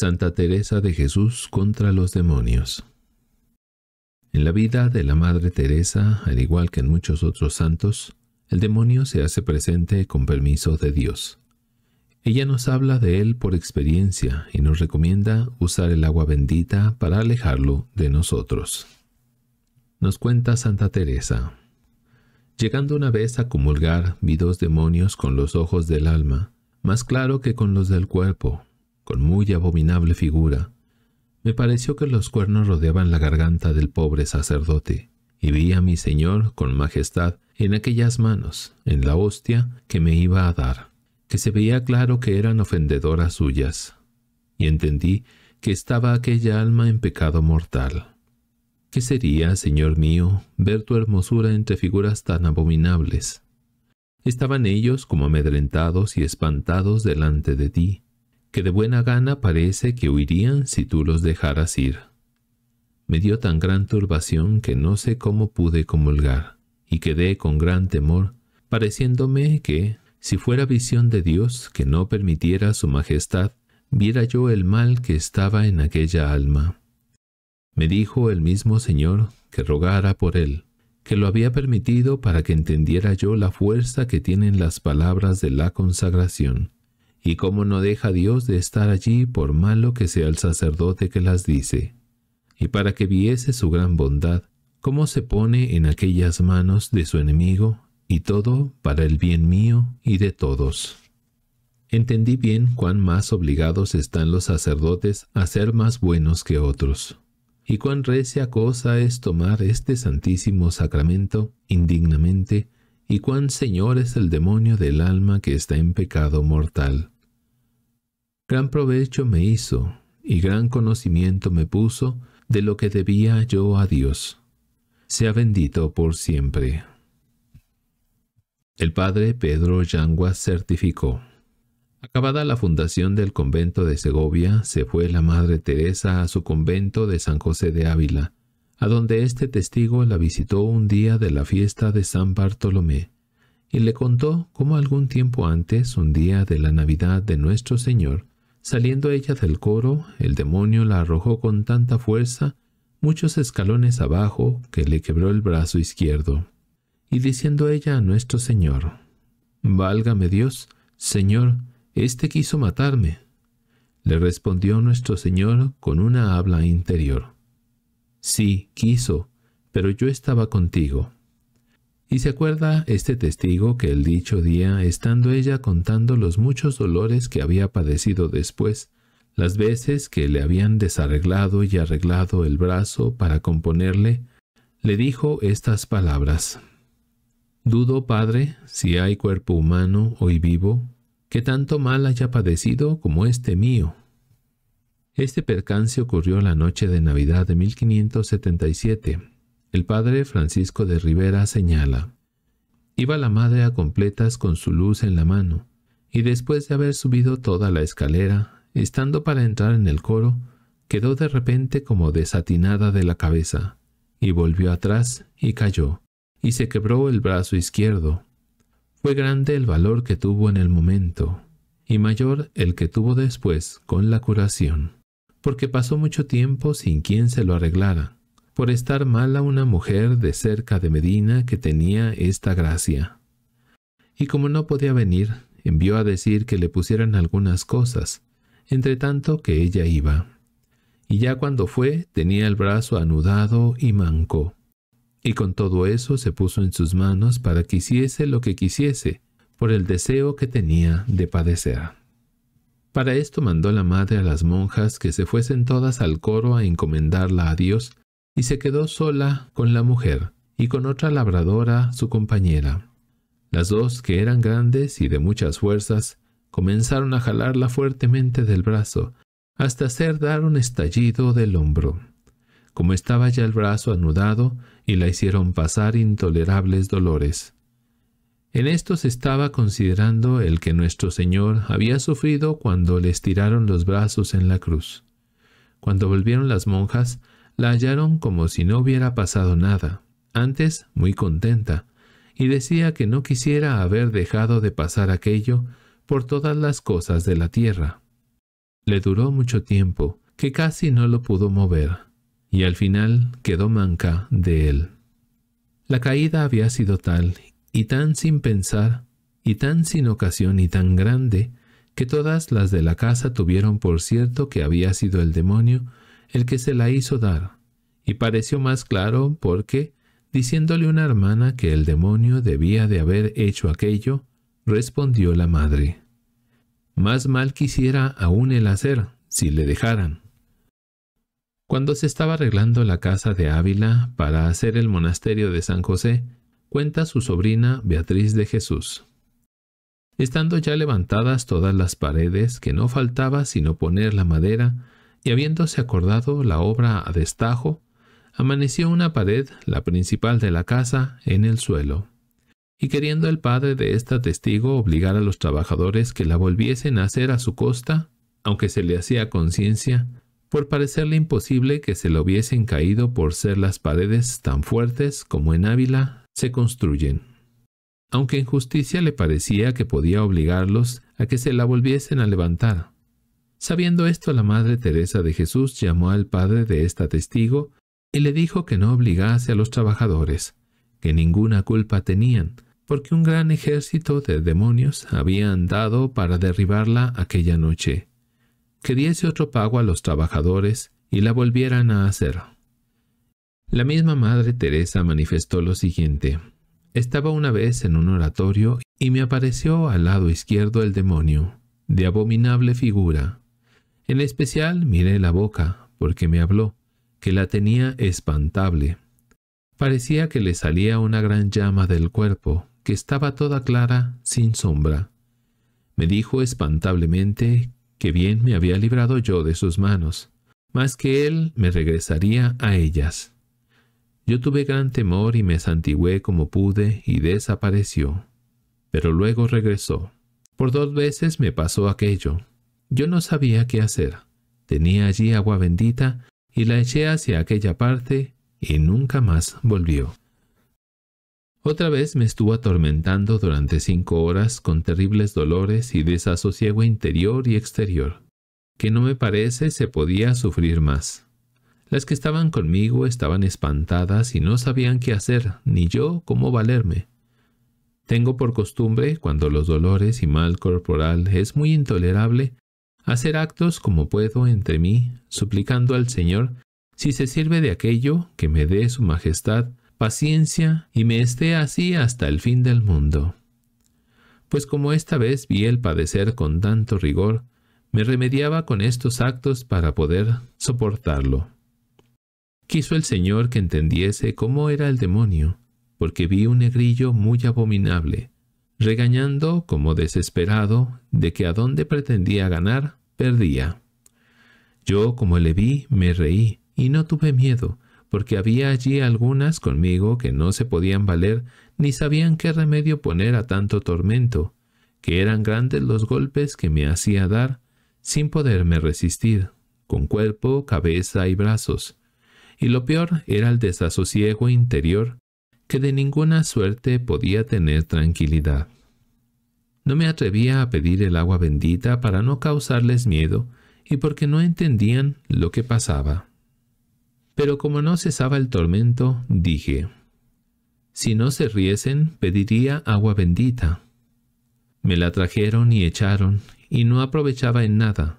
Santa Teresa de Jesús contra los demonios. En la vida de la Madre Teresa, al igual que en muchos otros santos, el demonio se hace presente con permiso de Dios. Ella nos habla de él por experiencia y nos recomienda usar el agua bendita para alejarlo de nosotros. Nos cuenta Santa Teresa. Llegando una vez a comulgar, vi dos demonios con los ojos del alma, más claro que con los del cuerpo, con muy abominable figura. Me pareció que los cuernos rodeaban la garganta del pobre sacerdote, y vi a mi Señor con majestad en aquellas manos, en la hostia que me iba a dar, que se veía claro que eran ofendedoras suyas, y entendí que estaba aquella alma en pecado mortal. ¿Qué sería, Señor mío, ver tu hermosura entre figuras tan abominables? Estaban ellos como amedrentados y espantados delante de ti, que de buena gana parece que huirían si tú los dejaras ir. Me dio tan gran turbación que no sé cómo pude comulgar, y quedé con gran temor, pareciéndome que, si fuera visión de Dios que no permitiera su majestad, viera yo el mal que estaba en aquella alma. Me dijo el mismo Señor que rogara por él, que lo había permitido para que entendiera yo la fuerza que tienen las palabras de la consagración y cómo no deja Dios de estar allí por malo que sea el sacerdote que las dice, y para que viese su gran bondad, cómo se pone en aquellas manos de su enemigo, y todo para el bien mío y de todos. Entendí bien cuán más obligados están los sacerdotes a ser más buenos que otros, y cuán recia cosa es tomar este santísimo sacramento indignamente, y cuán señor es el demonio del alma que está en pecado mortal. Gran provecho me hizo, y gran conocimiento me puso de lo que debía yo a Dios. Sea bendito por siempre. El padre Pedro Yangua certificó. Acabada la fundación del convento de Segovia, se fue la Madre Teresa a su convento de San José de Ávila, a donde este testigo la visitó un día de la fiesta de San Bartolomé, y le contó cómo algún tiempo antes, un día de la Navidad de nuestro Señor, saliendo ella del coro, el demonio la arrojó con tanta fuerza, muchos escalones abajo, que le quebró el brazo izquierdo. Y diciendo ella a nuestro Señor, Válgame Dios, Señor, este quiso matarme. Le respondió nuestro Señor con una habla interior. Sí, quiso, pero yo estaba contigo. Y se acuerda este testigo que el dicho día, estando ella contando los muchos dolores que había padecido después, las veces que le habían desarreglado y arreglado el brazo para componerle, le dijo estas palabras. Dudo, Padre, si hay cuerpo humano hoy vivo, que tanto mal haya padecido como este mío. Este percance ocurrió la noche de Navidad de 1577. El padre Francisco de Rivera señala, Iba la madre a completas con su luz en la mano, y después de haber subido toda la escalera, estando para entrar en el coro, quedó de repente como desatinada de la cabeza, y volvió atrás y cayó, y se quebró el brazo izquierdo. Fue grande el valor que tuvo en el momento, y mayor el que tuvo después con la curación porque pasó mucho tiempo sin quien se lo arreglara, por estar mala una mujer de cerca de Medina que tenía esta gracia. Y como no podía venir, envió a decir que le pusieran algunas cosas, entre tanto que ella iba. Y ya cuando fue, tenía el brazo anudado y manco. Y con todo eso se puso en sus manos para que hiciese lo que quisiese, por el deseo que tenía de padecer. Para esto mandó la madre a las monjas que se fuesen todas al coro a encomendarla a Dios, y se quedó sola con la mujer y con otra labradora, su compañera. Las dos, que eran grandes y de muchas fuerzas, comenzaron a jalarla fuertemente del brazo, hasta hacer dar un estallido del hombro. Como estaba ya el brazo anudado, y la hicieron pasar intolerables dolores. En esto se estaba considerando el que nuestro Señor había sufrido cuando le estiraron los brazos en la cruz. Cuando volvieron las monjas, la hallaron como si no hubiera pasado nada, antes muy contenta, y decía que no quisiera haber dejado de pasar aquello por todas las cosas de la tierra. Le duró mucho tiempo, que casi no lo pudo mover, y al final quedó manca de él. La caída había sido tal y tan sin pensar, y tan sin ocasión y tan grande, que todas las de la casa tuvieron por cierto que había sido el demonio el que se la hizo dar, y pareció más claro porque, diciéndole una hermana que el demonio debía de haber hecho aquello, respondió la madre. Más mal quisiera aún el hacer, si le dejaran. Cuando se estaba arreglando la casa de Ávila para hacer el monasterio de San José, cuenta su sobrina Beatriz de Jesús. Estando ya levantadas todas las paredes, que no faltaba sino poner la madera, y habiéndose acordado la obra a destajo, amaneció una pared, la principal de la casa, en el suelo. Y queriendo el padre de esta testigo obligar a los trabajadores que la volviesen a hacer a su costa, aunque se le hacía conciencia, por parecerle imposible que se lo hubiesen caído por ser las paredes tan fuertes como en Ávila se construyen. Aunque en justicia le parecía que podía obligarlos a que se la volviesen a levantar. Sabiendo esto, la Madre Teresa de Jesús llamó al padre de esta testigo y le dijo que no obligase a los trabajadores, que ninguna culpa tenían, porque un gran ejército de demonios había andado para derribarla aquella noche, que diese otro pago a los trabajadores y la volvieran a hacer. La misma Madre Teresa manifestó lo siguiente. Estaba una vez en un oratorio y me apareció al lado izquierdo el demonio, de abominable figura. En especial miré la boca, porque me habló, que la tenía espantable. Parecía que le salía una gran llama del cuerpo, que estaba toda clara, sin sombra. Me dijo espantablemente que bien me había librado yo de sus manos, mas que él me regresaría a ellas. Yo tuve gran temor y me santigüé como pude y desapareció. Pero luego regresó. Por dos veces me pasó aquello. Yo no sabía qué hacer. Tenía allí agua bendita y la eché hacia aquella parte y nunca más volvió. Otra vez me estuvo atormentando durante cinco horas con terribles dolores y desasosiego interior y exterior, que no me parece se podía sufrir más. Las que estaban conmigo estaban espantadas y no sabían qué hacer, ni yo cómo valerme. Tengo por costumbre, cuando los dolores y mal corporal es muy intolerable, hacer actos como puedo entre mí, suplicando al Señor, si se sirve de aquello, que me dé su majestad, paciencia, y me esté así hasta el fin del mundo. Pues como esta vez vi el padecer con tanto rigor, me remediaba con estos actos para poder soportarlo. Quiso el Señor que entendiese cómo era el demonio, porque vi un negrillo muy abominable, regañando como desesperado de que a dónde pretendía ganar, perdía. Yo, como le vi, me reí y no tuve miedo, porque había allí algunas conmigo que no se podían valer ni sabían qué remedio poner a tanto tormento, que eran grandes los golpes que me hacía dar, sin poderme resistir, con cuerpo, cabeza y brazos y lo peor era el desasosiego interior que de ninguna suerte podía tener tranquilidad. No me atrevía a pedir el agua bendita para no causarles miedo y porque no entendían lo que pasaba. Pero como no cesaba el tormento, dije, si no se riesen, pediría agua bendita. Me la trajeron y echaron, y no aprovechaba en nada.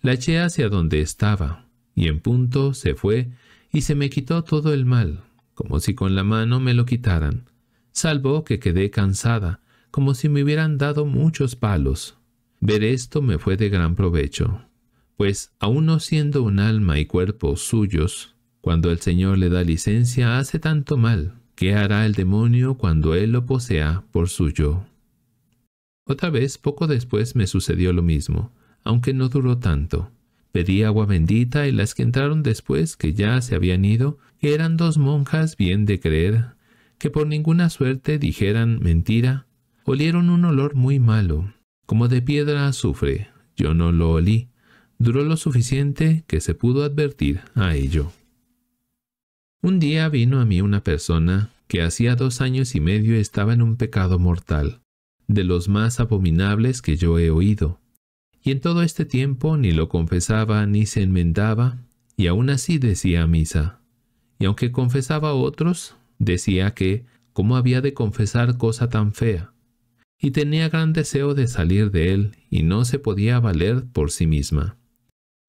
La eché hacia donde estaba, y en punto se fue y se me quitó todo el mal, como si con la mano me lo quitaran, salvo que quedé cansada, como si me hubieran dado muchos palos. Ver esto me fue de gran provecho, pues aun no siendo un alma y cuerpo suyos, cuando el Señor le da licencia hace tanto mal, ¿qué hará el demonio cuando él lo posea por suyo? Otra vez, poco después, me sucedió lo mismo, aunque no duró tanto. Pedí agua bendita y las que entraron después, que ya se habían ido, eran dos monjas bien de creer, que por ninguna suerte dijeran mentira, olieron un olor muy malo, como de piedra azufre. Yo no lo olí. Duró lo suficiente que se pudo advertir a ello. Un día vino a mí una persona que hacía dos años y medio estaba en un pecado mortal, de los más abominables que yo he oído. Y en todo este tiempo ni lo confesaba ni se enmendaba, y aún así decía misa. Y aunque confesaba a otros, decía que, ¿cómo había de confesar cosa tan fea? Y tenía gran deseo de salir de él, y no se podía valer por sí misma.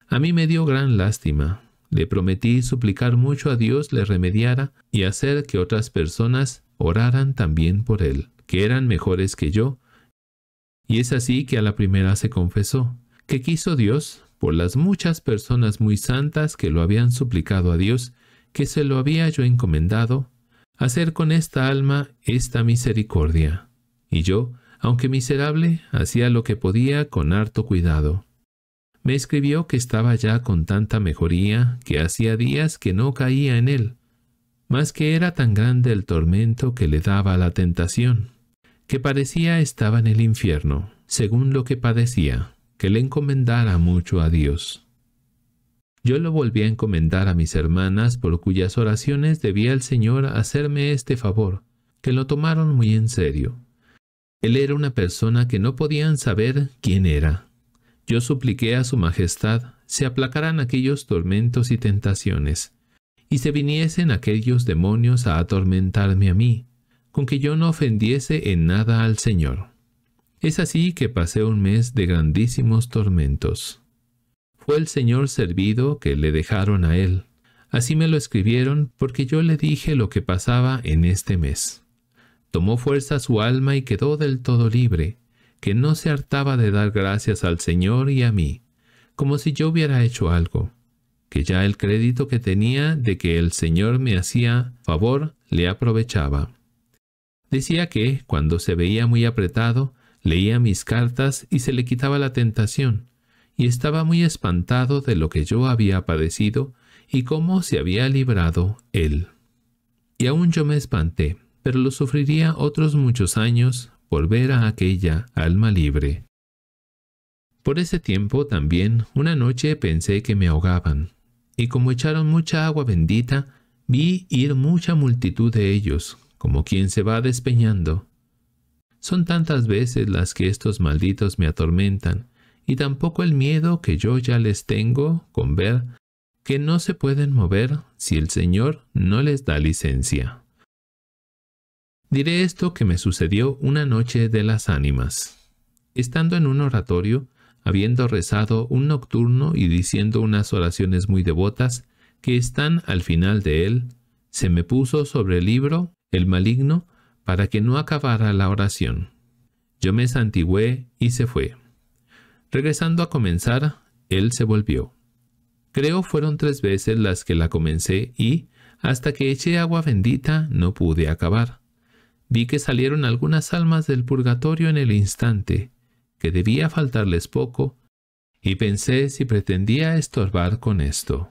A mí me dio gran lástima. Le prometí suplicar mucho a Dios le remediara y hacer que otras personas oraran también por él, que eran mejores que yo, y es así que a la primera se confesó, que quiso Dios, por las muchas personas muy santas que lo habían suplicado a Dios, que se lo había yo encomendado, hacer con esta alma esta misericordia. Y yo, aunque miserable, hacía lo que podía con harto cuidado. Me escribió que estaba ya con tanta mejoría que hacía días que no caía en él, mas que era tan grande el tormento que le daba la tentación que parecía estaba en el infierno, según lo que padecía, que le encomendara mucho a Dios. Yo lo volví a encomendar a mis hermanas, por cuyas oraciones debía el Señor hacerme este favor, que lo tomaron muy en serio. Él era una persona que no podían saber quién era. Yo supliqué a su majestad se aplacaran aquellos tormentos y tentaciones, y se viniesen aquellos demonios a atormentarme a mí, con que yo no ofendiese en nada al Señor. Es así que pasé un mes de grandísimos tormentos. Fue el Señor servido que le dejaron a él. Así me lo escribieron porque yo le dije lo que pasaba en este mes. Tomó fuerza su alma y quedó del todo libre, que no se hartaba de dar gracias al Señor y a mí, como si yo hubiera hecho algo, que ya el crédito que tenía de que el Señor me hacía favor le aprovechaba. Decía que, cuando se veía muy apretado, leía mis cartas y se le quitaba la tentación, y estaba muy espantado de lo que yo había padecido y cómo se había librado él. Y aún yo me espanté, pero lo sufriría otros muchos años por ver a aquella alma libre. Por ese tiempo también una noche pensé que me ahogaban, y como echaron mucha agua bendita, vi ir mucha multitud de ellos, como quien se va despeñando. Son tantas veces las que estos malditos me atormentan, y tampoco el miedo que yo ya les tengo con ver que no se pueden mover si el Señor no les da licencia. Diré esto que me sucedió una noche de las ánimas. Estando en un oratorio, habiendo rezado un nocturno y diciendo unas oraciones muy devotas que están al final de él, se me puso sobre el libro el maligno, para que no acabara la oración. Yo me santigüé y se fue. Regresando a comenzar, él se volvió. Creo fueron tres veces las que la comencé y, hasta que eché agua bendita, no pude acabar. Vi que salieron algunas almas del purgatorio en el instante, que debía faltarles poco, y pensé si pretendía estorbar con esto.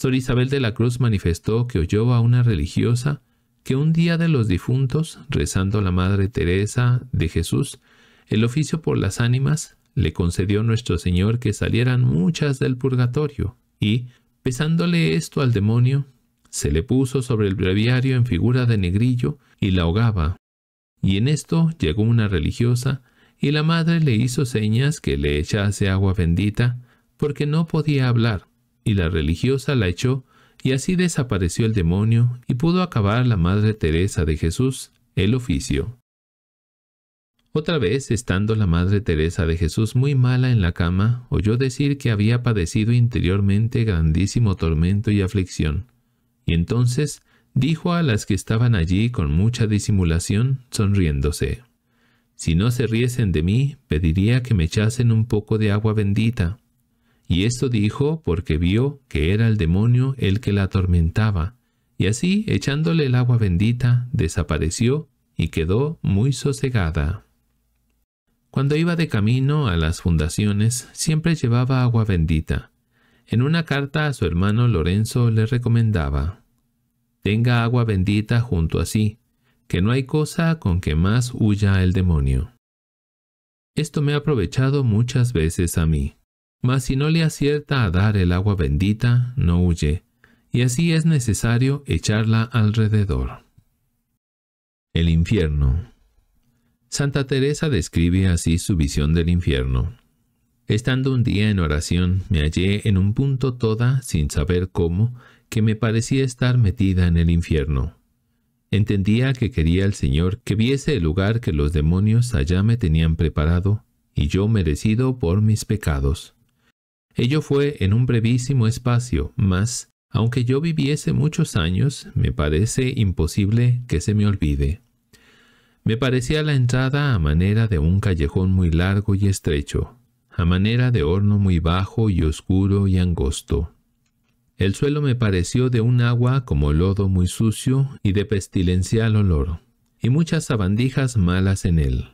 Sor Isabel de la Cruz manifestó que oyó a una religiosa que un día de los difuntos, rezando la Madre Teresa de Jesús, el oficio por las ánimas, le concedió nuestro Señor que salieran muchas del purgatorio, y, pesándole esto al demonio, se le puso sobre el breviario en figura de negrillo y la ahogaba. Y en esto llegó una religiosa, y la madre le hizo señas que le echase agua bendita, porque no podía hablar y la religiosa la echó, y así desapareció el demonio y pudo acabar la Madre Teresa de Jesús el oficio. Otra vez, estando la Madre Teresa de Jesús muy mala en la cama, oyó decir que había padecido interiormente grandísimo tormento y aflicción, y entonces dijo a las que estaban allí con mucha disimulación, sonriéndose, Si no se riesen de mí, pediría que me echasen un poco de agua bendita, y esto dijo porque vio que era el demonio el que la atormentaba, y así, echándole el agua bendita, desapareció y quedó muy sosegada. Cuando iba de camino a las fundaciones, siempre llevaba agua bendita. En una carta a su hermano Lorenzo le recomendaba, Tenga agua bendita junto a sí, que no hay cosa con que más huya el demonio. Esto me ha aprovechado muchas veces a mí. Mas si no le acierta a dar el agua bendita, no huye, y así es necesario echarla alrededor. El infierno. Santa Teresa describe así su visión del infierno. Estando un día en oración, me hallé en un punto toda, sin saber cómo, que me parecía estar metida en el infierno. Entendía que quería el Señor que viese el lugar que los demonios allá me tenían preparado, y yo merecido por mis pecados. Ello fue en un brevísimo espacio, mas, aunque yo viviese muchos años, me parece imposible que se me olvide. Me parecía la entrada a manera de un callejón muy largo y estrecho, a manera de horno muy bajo y oscuro y angosto. El suelo me pareció de un agua como lodo muy sucio y de pestilencial olor, y muchas sabandijas malas en él.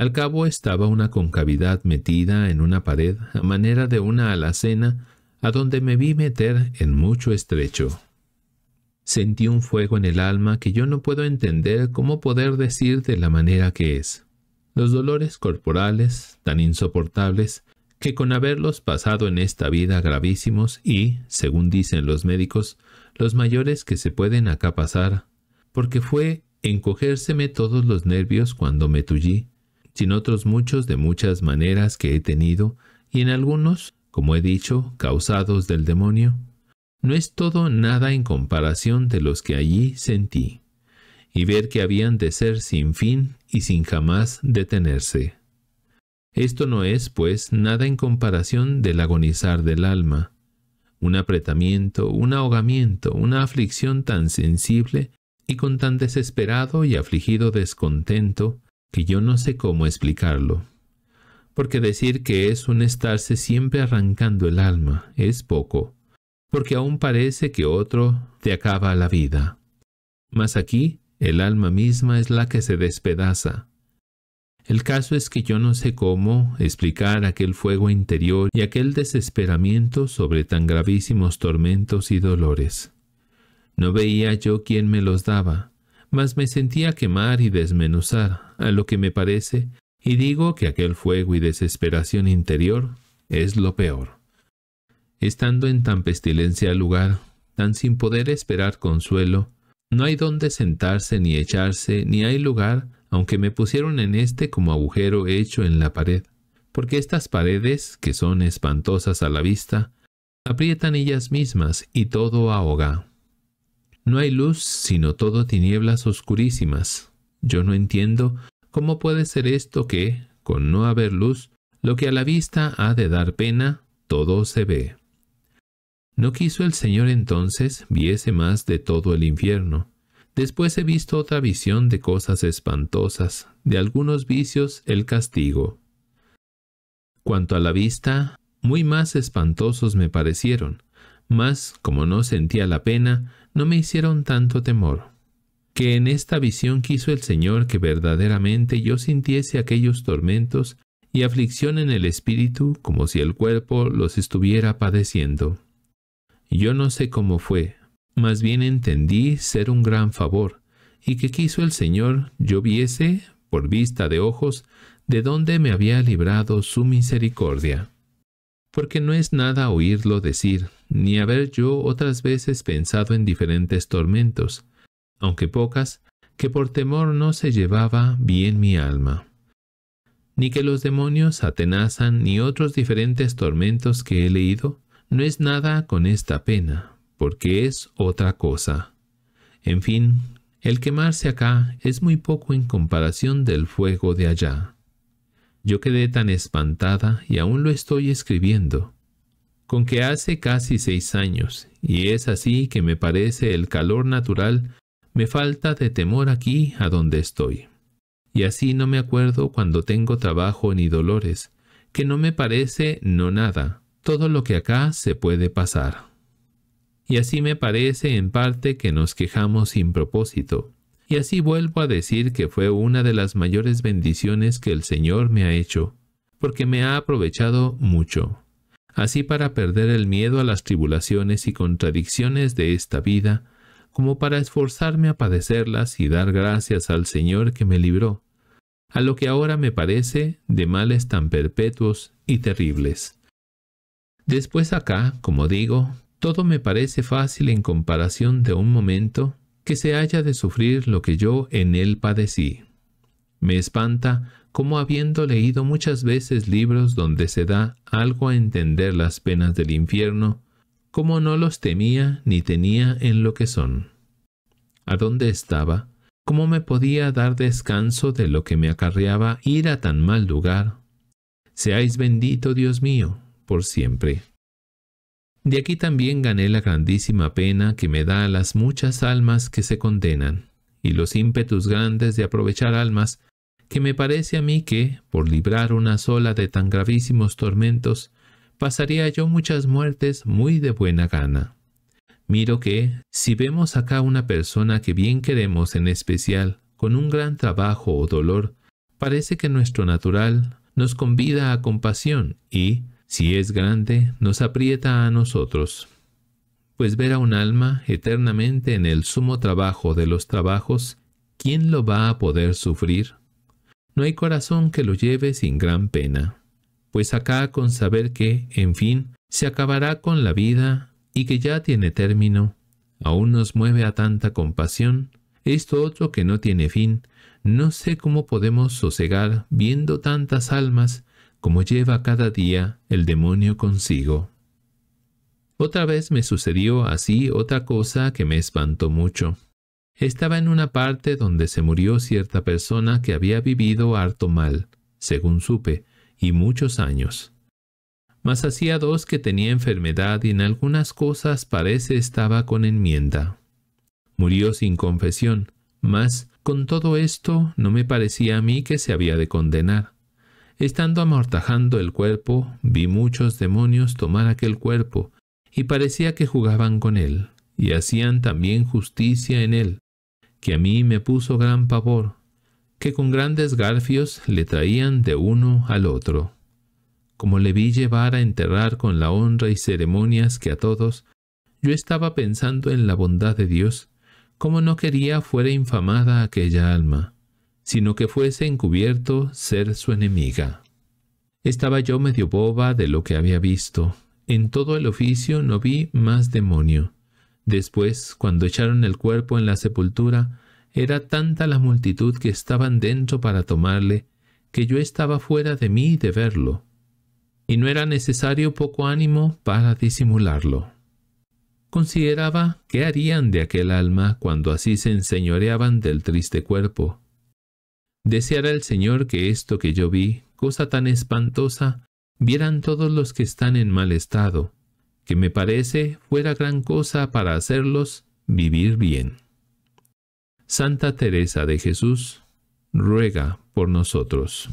Al cabo estaba una concavidad metida en una pared a manera de una alacena a donde me vi meter en mucho estrecho. Sentí un fuego en el alma que yo no puedo entender cómo poder decir de la manera que es. Los dolores corporales, tan insoportables, que con haberlos pasado en esta vida gravísimos y, según dicen los médicos, los mayores que se pueden acá pasar, porque fue encogérseme todos los nervios cuando me tullí, sin otros muchos de muchas maneras que he tenido, y en algunos, como he dicho, causados del demonio, no es todo nada en comparación de los que allí sentí, y ver que habían de ser sin fin y sin jamás detenerse. Esto no es, pues, nada en comparación del agonizar del alma, un apretamiento, un ahogamiento, una aflicción tan sensible y con tan desesperado y afligido descontento que yo no sé cómo explicarlo. Porque decir que es un estarse siempre arrancando el alma es poco, porque aún parece que otro te acaba la vida. Mas aquí el alma misma es la que se despedaza. El caso es que yo no sé cómo explicar aquel fuego interior y aquel desesperamiento sobre tan gravísimos tormentos y dolores. No veía yo quién me los daba, mas me sentía quemar y desmenuzar, a lo que me parece, y digo que aquel fuego y desesperación interior es lo peor. Estando en tan pestilencia lugar, tan sin poder esperar consuelo, no hay donde sentarse ni echarse, ni hay lugar, aunque me pusieron en este como agujero hecho en la pared, porque estas paredes, que son espantosas a la vista, aprietan ellas mismas y todo ahoga. No hay luz, sino todo tinieblas oscurísimas. Yo no entiendo cómo puede ser esto que, con no haber luz, lo que a la vista ha de dar pena, todo se ve. No quiso el Señor entonces viese más de todo el infierno. Después he visto otra visión de cosas espantosas, de algunos vicios el castigo. Cuanto a la vista, muy más espantosos me parecieron, mas como no sentía la pena, no me hicieron tanto temor. Que en esta visión quiso el Señor que verdaderamente yo sintiese aquellos tormentos y aflicción en el espíritu como si el cuerpo los estuviera padeciendo. Yo no sé cómo fue, más bien entendí ser un gran favor, y que quiso el Señor yo viese, por vista de ojos, de dónde me había librado su misericordia porque no es nada oírlo decir, ni haber yo otras veces pensado en diferentes tormentos, aunque pocas, que por temor no se llevaba bien mi alma, ni que los demonios atenazan, ni otros diferentes tormentos que he leído, no es nada con esta pena, porque es otra cosa. En fin, el quemarse acá es muy poco en comparación del fuego de allá. Yo quedé tan espantada y aún lo estoy escribiendo. Con que hace casi seis años, y es así que me parece el calor natural, me falta de temor aquí a donde estoy. Y así no me acuerdo cuando tengo trabajo ni dolores, que no me parece no nada, todo lo que acá se puede pasar. Y así me parece en parte que nos quejamos sin propósito, y así vuelvo a decir que fue una de las mayores bendiciones que el Señor me ha hecho, porque me ha aprovechado mucho. Así para perder el miedo a las tribulaciones y contradicciones de esta vida, como para esforzarme a padecerlas y dar gracias al Señor que me libró, a lo que ahora me parece de males tan perpetuos y terribles. Después acá, como digo, todo me parece fácil en comparación de un momento que se haya de sufrir lo que yo en él padecí. Me espanta como habiendo leído muchas veces libros donde se da algo a entender las penas del infierno, como no los temía ni tenía en lo que son. ¿A dónde estaba? ¿Cómo me podía dar descanso de lo que me acarreaba ir a tan mal lugar? Seáis bendito, Dios mío, por siempre. De aquí también gané la grandísima pena que me da a las muchas almas que se condenan, y los ímpetus grandes de aprovechar almas, que me parece a mí que, por librar una sola de tan gravísimos tormentos, pasaría yo muchas muertes muy de buena gana. Miro que, si vemos acá una persona que bien queremos en especial, con un gran trabajo o dolor, parece que nuestro natural nos convida a compasión y, si es grande, nos aprieta a nosotros. Pues ver a un alma eternamente en el sumo trabajo de los trabajos, ¿quién lo va a poder sufrir? No hay corazón que lo lleve sin gran pena, pues acá con saber que, en fin, se acabará con la vida y que ya tiene término, aún nos mueve a tanta compasión, esto otro que no tiene fin, no sé cómo podemos sosegar viendo tantas almas como lleva cada día el demonio consigo. Otra vez me sucedió así otra cosa que me espantó mucho. Estaba en una parte donde se murió cierta persona que había vivido harto mal, según supe, y muchos años. Mas hacía dos que tenía enfermedad y en algunas cosas parece estaba con enmienda. Murió sin confesión, mas con todo esto no me parecía a mí que se había de condenar Estando amortajando el cuerpo, vi muchos demonios tomar aquel cuerpo, y parecía que jugaban con él, y hacían también justicia en él, que a mí me puso gran pavor, que con grandes garfios le traían de uno al otro. Como le vi llevar a enterrar con la honra y ceremonias que a todos, yo estaba pensando en la bondad de Dios, como no quería fuera infamada aquella alma sino que fuese encubierto ser su enemiga. Estaba yo medio boba de lo que había visto. En todo el oficio no vi más demonio. Después, cuando echaron el cuerpo en la sepultura, era tanta la multitud que estaban dentro para tomarle, que yo estaba fuera de mí de verlo, y no era necesario poco ánimo para disimularlo. Consideraba qué harían de aquel alma cuando así se enseñoreaban del triste cuerpo, Deseara el Señor que esto que yo vi, cosa tan espantosa, vieran todos los que están en mal estado, que me parece fuera gran cosa para hacerlos vivir bien. Santa Teresa de Jesús, ruega por nosotros.